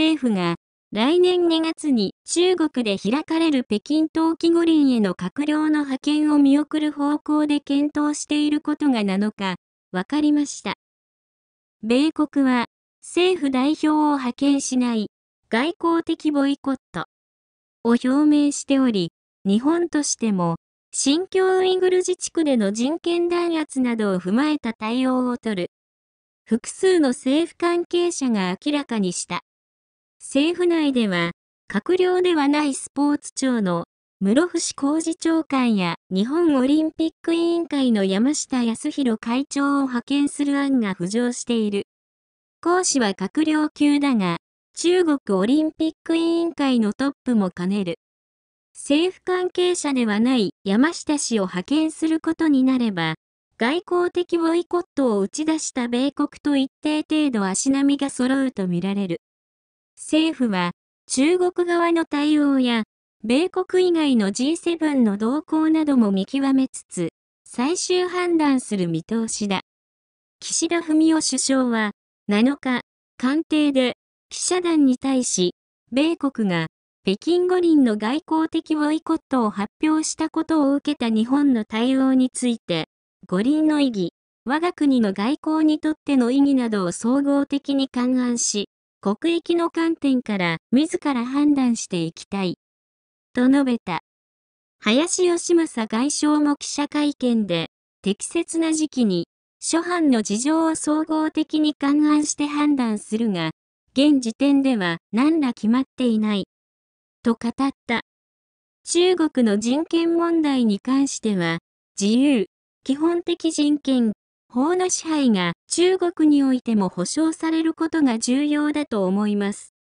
政府が、来年2月に中国で開かれる北京冬季五輪への閣僚の派遣を見送る方向で検討していることが7日、分かりました。米国は、政府代表を派遣しない、外交的ボイコットを表明しており、日本としても、新疆ウイグル自治区での人権弾圧などを踏まえた対応を取る。複数の政府関係者が明らかにした。政府内では、閣僚ではないスポーツ庁の室伏工事長官や日本オリンピック委員会の山下康弘会長を派遣する案が浮上している。講師は閣僚級だが、中国オリンピック委員会のトップも兼ねる。政府関係者ではない山下氏を派遣することになれば、外交的ボイコットを打ち出した米国と一定程度足並みが揃うとみられる。政府は、中国側の対応や、米国以外の G7 の動向なども見極めつつ、最終判断する見通しだ。岸田文雄首相は、7日、官邸で、記者団に対し、米国が、北京五輪の外交的ボイコットを発表したことを受けた日本の対応について、五輪の意義、我が国の外交にとっての意義などを総合的に勘案し、国益の観点から自ら判断していきたい。と述べた。林義正外相も記者会見で、適切な時期に、諸般の事情を総合的に勘案して判断するが、現時点では何ら決まっていない。と語った。中国の人権問題に関しては、自由、基本的人権、法の支配が中国においても保障されることが重要だと思います。